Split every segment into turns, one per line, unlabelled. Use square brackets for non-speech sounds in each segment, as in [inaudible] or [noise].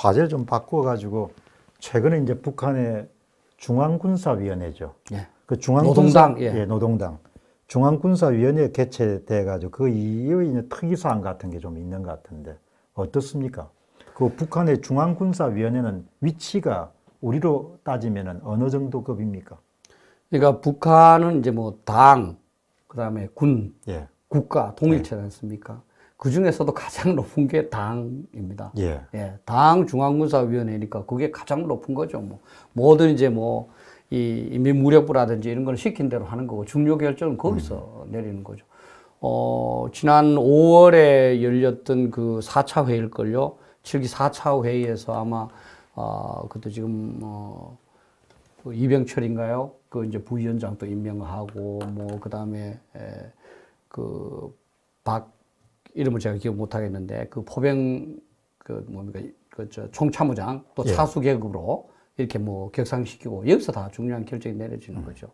화제를 좀 바꿔가지고 최근에 이제 북한의 중앙군사위원회죠. 예. 그 중앙군사, 노동당. 예. 예, 노동당. 중앙군사위원회 개최돼가지고 그 이후에 이제 특이사항 같은 게 좀 있는 것 같은데 어떻습니까? 그 북한의 중앙군사위원회는 위치가 우리로 따지면은 어느 정도 급입니까? 그러니까
북한은 이제 뭐 당, 그 다음에 군, 예. 국가, 동일체지 예. 않습니까? 그 중에서도 가장 [laughs] 높은 게 당입니다. 예. 예. 당 중앙군사위원회니까 그게 가장 높은 거죠. 뭐 모든 이제 뭐이 인민무력부라든지 이런 걸 시킨 대로 하는 거고 중요 결정은 거기서 음. 내리는 거죠. 어, 지난 5월에 열렸던 그 4차 회의일걸요. 7기 4차 회의에서 아마 어, 그때 지금 어, 그 이병철인가요? 그 이제 부위원장도 임명하고 뭐 그다음에 에, 그 박, 이름을 제가 기억 못 하겠는데 그 포병 그 뭡니까 그 저 총참모장 또 차수 예. 계급으로 이렇게 뭐 격상시키고 여기서 다 중요한 결정이 내려지는 음. 거죠.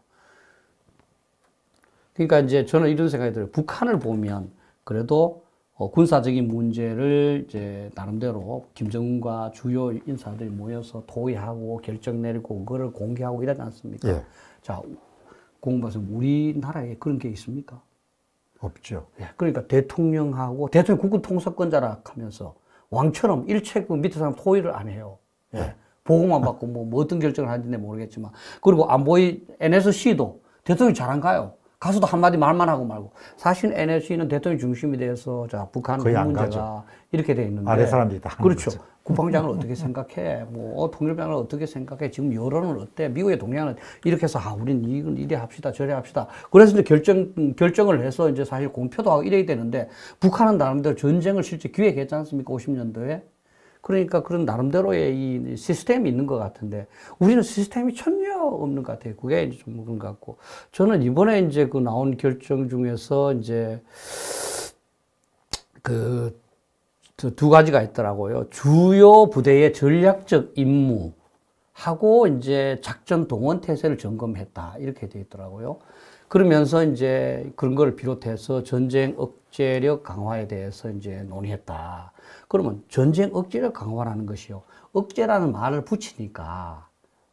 그러니까 이제 저는 이런 생각이 들어요. 북한을 보면 그래도 어, 군사적인 문제를 이제 나름대로 김정은과 주요 인사들이 모여서 토의하고 결정 내리고 그거를 공개하고 이러지 않습니까? 예. 자, 공부해서 우리나라에 그런 게 있습니까? 없죠. 예, 그러니까 대통령하고 대통령 국군 통수권자라 하면서 왕처럼 일체 그 밑에 사람 토의를 안 해요. 예. 네. 보고만 받고 뭐, 뭐 어떤 결정을 하는지 모르겠지만 그리고 안보의 NSC도 대통령이 잘 안 가요. 가서도 한마디 말만 하고 말고 사실 NSC는 대통령 중심이 돼서 자 북한 의 문제가 이렇게 돼 있는데 아래 사람들이 다 그렇죠. 국방장을 어떻게 생각해? 뭐 통일장을 어떻게 생각해? 지금 여론은 어때? 미국의 동향은 이렇게 해서 아 우린 이건 이래 합시다 저래 합시다. 그래서 이제 결정 결정을 해서 이제 사실 공표도 하고 이래야 되는데 북한은 나름대로 전쟁을 실제 기획했지 않습니까? 50년도에 그러니까 그런 나름대로의 이 시스템이 있는 것 같은데 우리는 시스템이 천년 없는 것 같아요. 그게 이제 좀 그런 것 같고. 저는 이번에 이제 그 나온 결정 중에서 이제 그 두 가지가 있더라고요. 주요 부대의 전략적 임무. 하고 이제 작전 동원 태세를 점검했다 이렇게 되어 있더라고요. 그러면서 이제 그런 걸 비롯해서 전쟁 억제력 강화에 대해서 이제 논의했다. 그러면 전쟁 억제력 강화라는 것이요. 억제라는 말을 붙이니까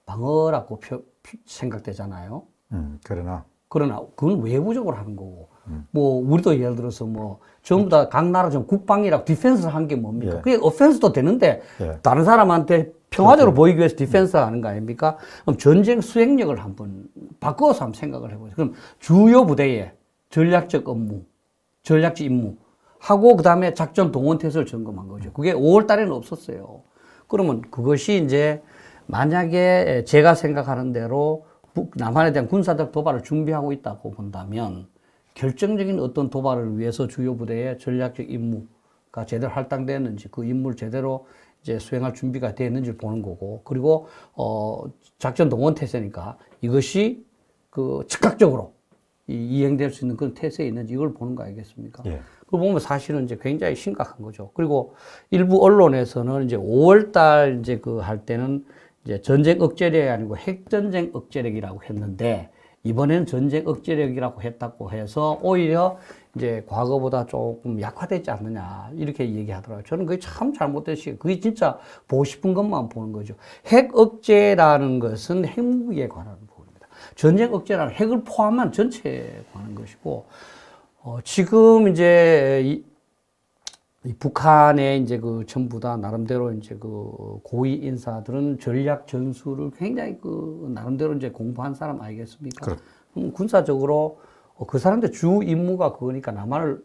방어라고 표, 생각되잖아요. 음, 그러나 그러나 그건 외부적으로 하는 거고 음. 뭐 우리도 예를 들어서 뭐 전부 다 각 나라 좀 국방이라고 디펜스를 한 게 뭡니까? 예. 그게 어펜스도 되는데 예. 다른 사람한테 평화적으로 그렇죠. 보이기 위해서 디펜스 하는 거 아닙니까? 그럼 전쟁 수행력을 한번 바꿔서 한번 생각을 해보세요 그럼 주요 부대의 전략적 업무, 전략적 임무 하고 그 다음에 작전 동원 태세를 점검한 거죠. 그게 5월 달에는 없었어요. 그러면 그것이 이제 만약에 제가 생각하는 대로 남한에 대한 군사적 도발을 준비하고 있다고 본다면 결정적인 어떤 도발을 위해서 주요 부대의 전략적 임무가 제대로 할당되었는지그 임무를 제대로 이제 수행할 준비가 되어 있는지를 보는 거고 그리고 어 작전 동원 태세니까 이것이 그 즉각적으로 이행될 이수 있는 그런 태세에 있는지 이걸 보는 거 아니겠습니까? 예. 그걸 보면 사실은 이제 굉장히 심각한 거죠. 그리고 일부 언론에서는 이제 5월 달 이제 그 할 때는 이제 전쟁 억제력이 아니고 핵전쟁 억제력이라고 했는데 이번에는 전쟁 억제력이라고 했다고 해서 오히려 이제 과거보다 조금 약화되지 않느냐 이렇게 얘기하더라고요. 저는 그게 참 잘못된 시 그게 진짜 보고 싶은 것만 보는 거죠. 핵 억제라는 것은 핵무기에 관한 부분입니다. 전쟁 억제라는 핵을 포함한 전체에 관한 것이고 어, 지금 이제 이, 북한의 이제 그 전부 다 나름대로 이제 그 고위 인사들은 전략 전술을 굉장히 그 나름대로 이제 공부한 사람 아니겠습니까? 그럼. 음, 군사적으로 어, 그 사람들 주 임무가 그거니까 남한을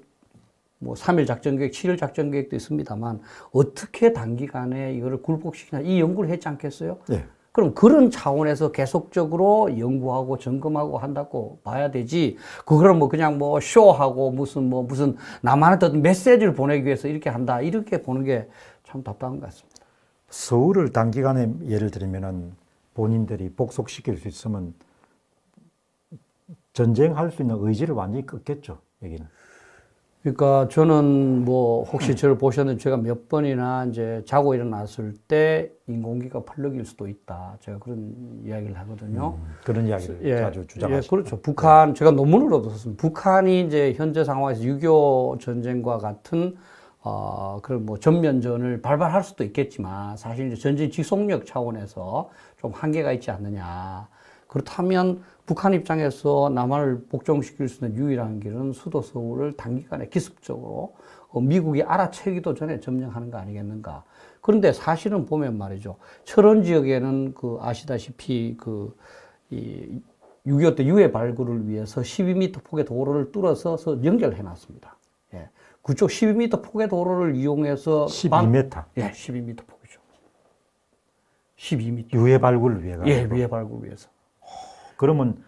뭐 3일 작전 계획, 7일 작전 계획도 있습니다만 어떻게 단기간에 이거를 굴복시키냐이 연구를 했지 않겠어요? 네. 그럼 그런 차원에서 계속적으로 연구하고 점검하고 한다고 봐야 되지. 그걸 뭐 그냥 뭐 쇼하고 무슨 뭐 무슨 남한테 메시지를 보내기 위해서 이렇게 한다. 이렇게 보는 게 참 답답한 것 같습니다.
서울을 단기간에 예를 들면은 본인들이 복속시킬 수 있으면
전쟁할 수 있는 의지를 완전히 끊겠죠, 여기는. 그러니까 저는 뭐 혹시 저를 보셨는데 제가 몇 번이나 이제 자고 일어났을 때 인공기가 팔력일 수도 있다. 제가 그런 이야기를 하거든요. 음, 그런 이야기를 예, 자주 주장하시죠. 예, 그렇죠. 북한 네. 제가 논문으로도 썼습니다. 북한이 이제 현재 상황에서 6.25 전쟁과 같은 어, 그런 뭐 전면전을 발발할 수도 있겠지만 사실 이제 전쟁 지속력 차원에서 좀 한계가 있지 않느냐. 그렇다면 북한 입장에서 남한을 복종시킬 수 있는 유일한 길은 수도 서울을 단기간에 기습적으로 어, 미국이 알아채기도 전에 점령하는 거 아니겠는가. 그런데 사실은 보면 말이죠. 철원 지역에는 그 아시다시피 그, 이, 6.25 때 유해 발굴을 위해서 12m 폭의 도로를 뚫어서 연결해 놨습니다. 예. 그쪽 12m 폭의 도로를 이용해서. 12m? 방, 예, 12m 폭이죠. 12m.
유해 발굴을 위해 가 예,
유해 발굴을 위해서. 그러면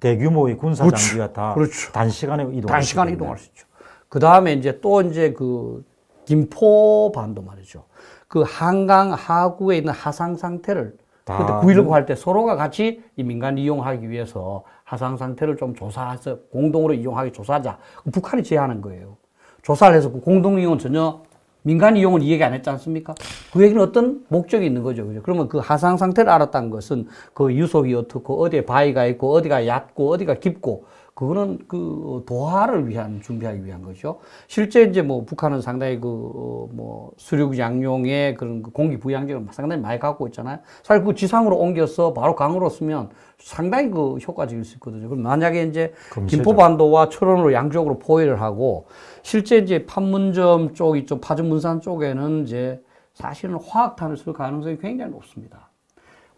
대규모의 군사 장비가 그렇죠. 다 그렇죠. 단시간에 이동 단시간에 이동할
수 있죠. 그 다음에 이제 또 이제 그 김포 반도 말이죠. 그 한강 하구에 있는 하상 상태를 그때 9.19 할때 음. 서로가 같이 이 민간 이용하기 위해서 하상 상태를 좀 조사해서 공동으로 이용하기 조사하자. 북한이 제안한 거예요. 조사를 해서 그 공동 이용은 전혀 민간 이용은 이 얘기 안 했지 않습니까? 그 얘기는 어떤 목적이 있는 거죠. 그죠? 그러면 그 하상 상태를 알았다는 것은 그 유속이 어떻고 어디에 바위가 있고 어디가 얕고 어디가 깊고 그거는 그 어, 도화를 위한 준비하기 위한 것이죠 실제 이제 뭐 북한은 상당히 그뭐 어, 수륙 양용의 그런 그 공기 부양제를 상당히 많이 갖고 있잖아요. 사실 그 지상으로 옮겨서 바로 강으로 쓰면 상당히 그 효과적일 수 있거든요. 그럼 만약에 이제 김포반도와 철원으로 양쪽으로 포위를 하고 실제 이제 판문점 쪽이 좀 파주문산 쪽에는 이제 사실은 화학탄을 쓸 가능성이 굉장히 높습니다.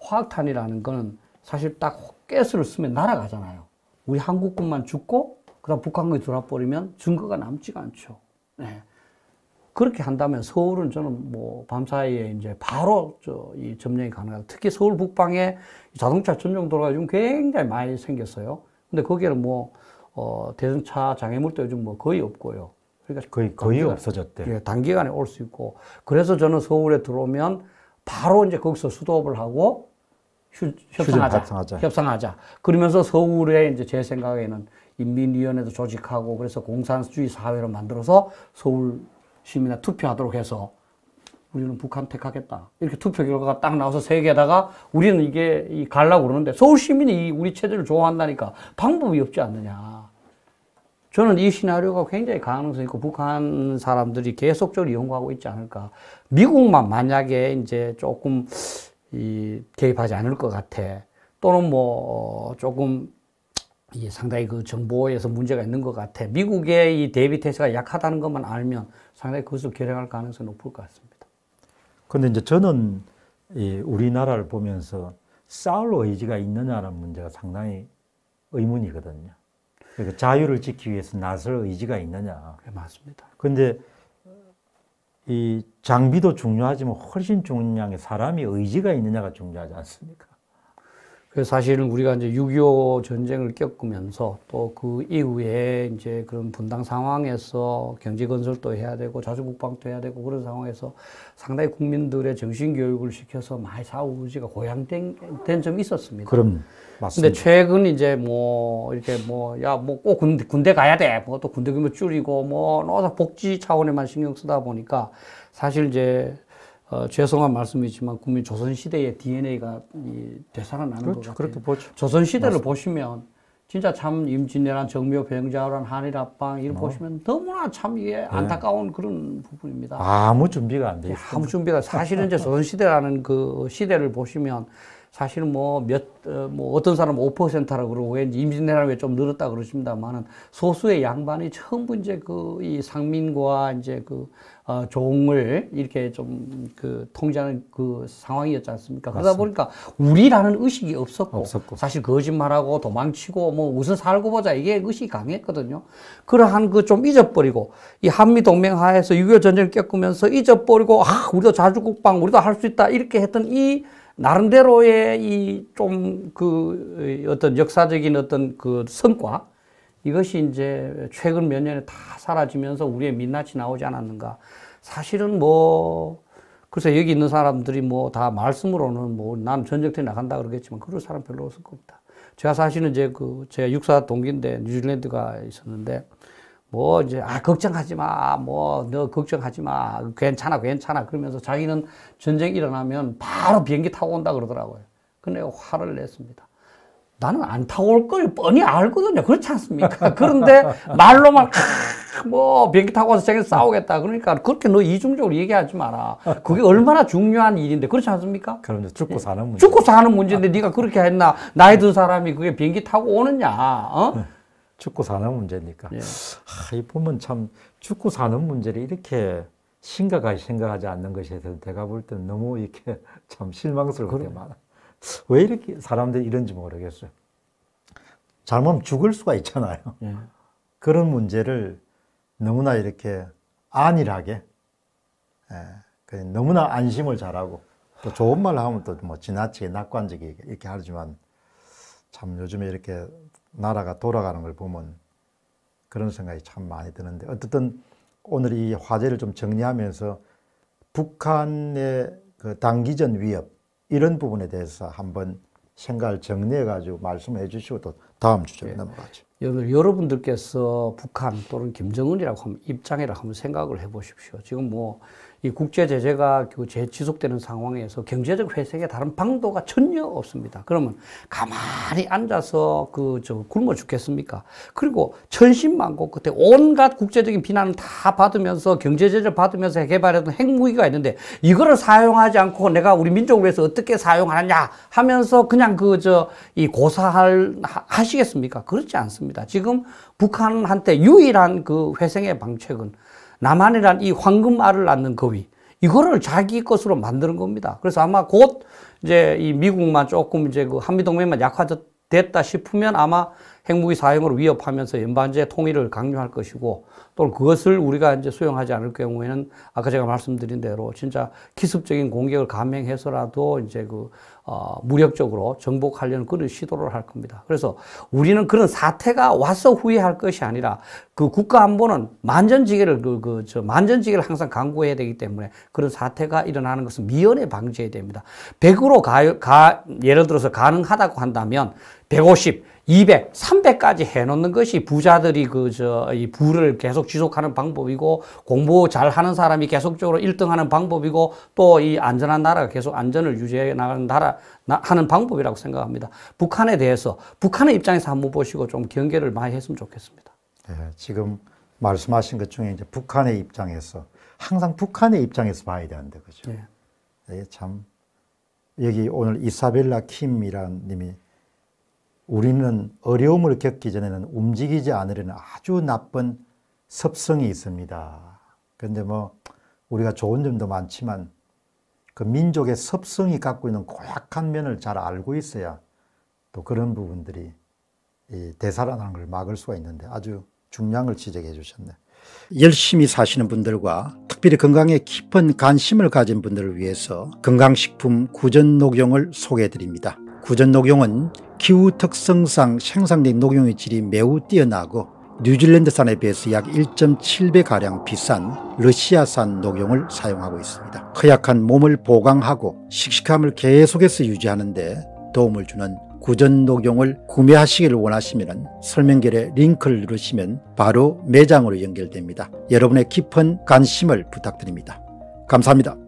화학탄이라는 거는 사실 딱 가스를 쓰면 날아가잖아요. 우리 한국군만 죽고 그다음 북한군이 돌아버리면 증거가 남지가 않죠. 네. 그렇게 한다면 서울은 저는 뭐 밤사이에 이제 바로 저 이 점령이 가능하다. 특히 서울 북방에 자동차 전용 도로가 지금 굉장히 많이 생겼어요. 근데 거기는 뭐 어, 대전차 장애물도 요즘 뭐 거의 없고요. 그러니까 거의 단기간, 없어졌대. 예, 단기간에 올 수 있고 그래서 저는 서울에 들어오면 바로 이제 거기서 수도업을 하고 휴, 협상하자. 협상하자. 협상하자. 그러면서 서울에 이제 제 생각에는 인민위원회도 조직하고 그래서 공산주의 사회로 만들어서 서울 시민이 투표하도록 해서 우리는 북한 택하겠다. 이렇게 투표 결과가 딱 나와서 세계에다가 우리는 이게 갈라고 그러는데 서울 시민이 우리 체제를 좋아한다니까 방법이 없지 않느냐. 저는 이 시나리오가 굉장히 가능성 있고 북한 사람들이 계속적으로 이용하고 있지 않을까. 미국만 만약에 이제 조금 이 개입하지 않을 것 같아. 또는 뭐 어, 조금 이 상당히 그 정보에서 문제가 있는 것 같아. 미국의 이 대비 태세가 약하다는 것만 알면 상당히 그것을 결행할 가능성이 높을 것 같습니다.
그런데 이제 저는 이 우리나라를 보면서 싸울 의지가 있느냐는 문제가 상당히 의문이거든요. 그러니까 자유를 지키기 위해서 나설 의지가 있느냐. 네, 맞습니다. 그런데 이 장비도 중요하지만 훨씬 중요한 게 사람이 의지가 있느냐가 중요하지 않습니까?
그 사실은 우리가 이제 6.25 전쟁을 겪으면서 또 그 이후에 이제 그런 분당 상황에서 경제 건설도 해야 되고 자주국방도 해야 되고 그런 상황에서 상당히 국민들의 정신 교육을 시켜서 많이 사후지가 고양된 점이 있었습니다. 그럼 맞습니다. 근데 최근 이제 뭐 이렇게 뭐야뭐 꼭 군대, 군대 가야 돼. 뭐 또 군대 규모 줄이고 뭐 노사 복지 차원에만 신경 쓰다 보니까 사실 이제 어, 죄송한 말씀이지만 국민 조선 시대의 DNA가 이, 되살아나는 그렇죠, 아요 그렇게 보죠. 조선 시대를 보시면 진짜 참 임진왜란, 정묘, 병자호란, 한일합방 이런 어. 보시면 너무나 참 이게 네. 안타까운 네. 그런 부분입니다. 아무 준비가 안 돼. 아무 준비가 사실은 이제 [laughs] 조선 시대라는 그 시대를 보시면 사실은 뭐 몇, 어, 뭐 어떤 사람 5%라고 그러고 왠지 임진왜란 왜좀 늘었다 그러십니다만은 소수의 양반이 전부 이제 그 이 상민과 이제 그 어, 종을 이렇게 좀 그 통제하는 그 상황이었지 않습니까? 그러다 맞습니다. 보니까 우리라는 의식이 없었고, 없었고, 사실 거짓말하고 도망치고 뭐 우선 살고 보자 이게 의식이 강했거든요. 그러한 그 좀 잊어버리고 이 한미 동맹 하에서 6.25 전쟁을 겪으면서 잊어버리고 아 우리도 자주국방 우리도 할 수 있다 이렇게 했던 이 나름대로의 이 좀 그 어떤 역사적인 어떤 그 성과 이것이 이제 최근 몇 년에 다 사라지면서 우리의 민낯이 나오지 않았는가. 사실은 뭐 글쎄 여기 있는 사람들이 뭐 다 말씀으로는 뭐난 전쟁터에 나간다 그러겠지만 그럴 사람 별로 없을 겁니다. 제가 사실은 이제 그 제가 육사 동기인데 뉴질랜드가 있었는데 뭐 이제 아 걱정하지 마. 뭐 너 걱정하지 마. 괜찮아. 괜찮아. 그러면서 자기는 전쟁 일어나면 바로 비행기 타고 온다 그러더라고요. 근데 화를 냈습니다. 나는 안 타고 올 걸 뻔히 알거든요. 그렇지 않습니까? [laughs] 그런데 말로만 뭐 비행기 타고 와서 자기 싸우겠다. 그러니까 그렇게 너 이중적으로 얘기하지 마라. 그게 얼마나 중요한 일인데 그렇지 않습니까? 그럼요. 죽고 사는 문제. 죽고 사는 문제인데 네가 그렇게 했나? 나이 든 사람이 그게 비행기 타고 오느냐? 어? 네.
죽고 사는 문제니까. 예. 아, 이 보면 참 죽고 사는 문제를 이렇게 심각하게 생각하지 않는 것에 대해서 내가 볼 때는 너무 이렇게 [laughs] 참 실망스러울 때 많아. 왜 이렇게 사람들이 이런지 모르겠어요. 잘못하면 죽을 수가 있잖아요. 예. 그런 문제를 너무나 이렇게 안일하게, 예, 너무나 안심을 잘하고, 또 좋은 말 하면 또 뭐 지나치게 낙관적이게 이렇게 하지만 참 요즘에 이렇게 나라가 돌아가는 걸 보면 그런 생각이 참 많이 드는데 어쨌든 오늘 이 화제를 좀 정리하면서 북한의 그 단기전 위협 이런 부분에 대해서 한번 생각을 정리해 가지고 말씀해 주시고 또 다음
주제로 네. 넘어가죠. 여러분, 예, 여러분들께서 북한 또는 김정은이라고 하면 입장이라고 한번 생각을 해 보십시오. 지금 뭐이 국제 제재가 그 재지속되는 상황에서 경제적 회색에 다른 방도가 전혀 없습니다. 그러면 가만히 앉아서 그저 굶어 죽겠습니까? 그리고 천신만고 끝에 온갖 국제적인 비난을 다 받으면서 경제 제재 를 받으면서 개발했던 핵무기가 있는데 이거를 사용하지 않고 내가 우리 민족을 위해서 어떻게 사용하느냐 하면서 그냥 그 저 이 고사할 하시겠습니까? 그렇지 않습니다. 지금 북한한테 유일한 그 회생의 방책은 남한이란 이 황금알을 낳는 거위 이거를 자기 것으로 만드는 겁니다. 그래서 아마 곧 이제 이 미국만 조금 이제 그 한미동맹만 약화됐다 싶으면 아마 핵무기 사용을 위협하면서 연방제 통일을 강요할 것이고 또 그것을 우리가 이제 수용하지 않을 경우에는 아까 제가 말씀드린 대로 진짜 기습적인 공격을 감행해서라도 이제 그 어, 무력적으로 정복하려는 그런 시도를 할 겁니다. 그래서 우리는 그런 사태가 와서 후회할 것이 아니라 그 국가안보는 만전지계를 그, 그, 저 만전지계를 항상 강구해야 되기 때문에 그런 사태가 일어나는 것은 미연에 방지해야 됩니다. 100으로 가, 가 예를 들어서 가능하다고 한다면 150, 200, 300까지 해놓는 것이 부자들이 그, 저, 이 부를 계속 지속하는 방법이고, 공부 잘 하는 사람이 계속적으로 1등 하는 방법이고, 또 이 안전한 나라가 계속 안전을 유지해 나가는 나라, 나, 하는 방법이라고 생각합니다. 북한에 대해서, 북한의 입장에서 한번 보시고 좀 경계를 많이 했으면 좋겠습니다.
네, 지금 말씀하신 것 중에 이제 북한의 입장에서, 항상 북한의 입장에서 봐야 되는데, 그죠? 네. 네, 참. 여기 오늘 이사벨라 킴이라는 님이 우리는 어려움을 겪기 전에는 움직이지 않으려는 아주 나쁜 습성이 있습니다. 근데 뭐 우리가 좋은 점도 많지만 그 민족의 섭성이 갖고 있는 고약한 면을 잘 알고 있어야 또 그런 부분들이 되살아나는 걸 막을 수가 있는데 아주 중요한 걸 지적해 주셨네. 열심히 사시는 분들과 특별히 건강에 깊은 관심을 가진 분들을 위해서 건강식품 구전 녹용을 소개해 드립니다. 구전 녹용은 기후 특성상 생산된 녹용의 질이 매우 뛰어나고 뉴질랜드산에 비해서 약 1.7배가량 비싼 러시아산 녹용을 사용하고 있습니다. 허약한 몸을 보강하고 씩씩함을 계속해서 유지하는데 도움을 주는 구전 녹용을 구매하시길 원하시면 설명글에 링크를 누르시면 바로 매장으로 연결됩니다. 여러분의 깊은 관심을 부탁드립니다. 감사합니다.